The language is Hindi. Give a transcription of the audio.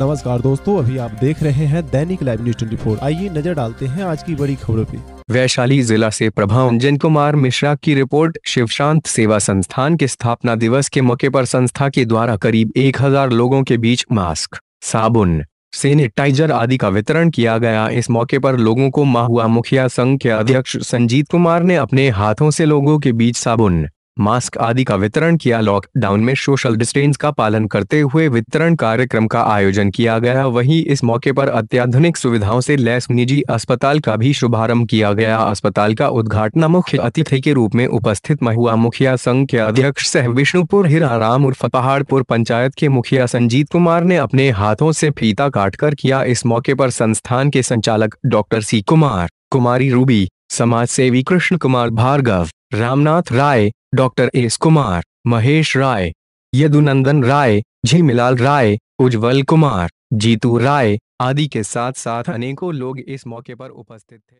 नमस्कार दोस्तों अभी आप देख रहे हैं दैनिक लाइव न्यूज फोर आइए नजर डालते हैं आज की बड़ी खबरों पे वैशाली जिला से प्रभा अंजन कुमार मिश्रा की रिपोर्ट शिव शांत सेवा संस्थान के स्थापना दिवस के मौके पर संस्था के द्वारा करीब एक हजार लोगों के बीच मास्क साबुन सैनिटाइजर आदि का वितरण किया गया इस मौके पर लोगों को माहुआ मुखिया संघ के अध्यक्ष संजीत कुमार ने अपने हाथों से लोगों के बीच साबुन मास्क आदि का वितरण किया लॉकडाउन में सोशल डिस्टेंस का पालन करते हुए वितरण कार्यक्रम का आयोजन किया गया वहीं इस मौके पर अत्याधुनिक सुविधाओं से लैस निजी अस्पताल का भी शुभारंभ किया गया अस्पताल का उद्घाटन मुख्य अतिथि के रूप में उपस्थित महुआ मुखिया संघ के अध्यक्ष सह विष्णुपुर हिराराम उर्फ पहाड़पुर पंचायत के मुखिया संजीत कुमार ने अपने हाथों से फीता कर किया इस मौके पर संस्थान के संचालक डॉक्टर सी कुमार कुमारी रूबी समाज सेवी कृष्ण कुमार भार्गव रामनाथ राय डॉक्टर एस कुमार महेश राय यदुनंदन राय झीमिलाल राय उज्जवल कुमार जीतू राय आदि के साथ साथ अनेकों लोग इस मौके पर उपस्थित थे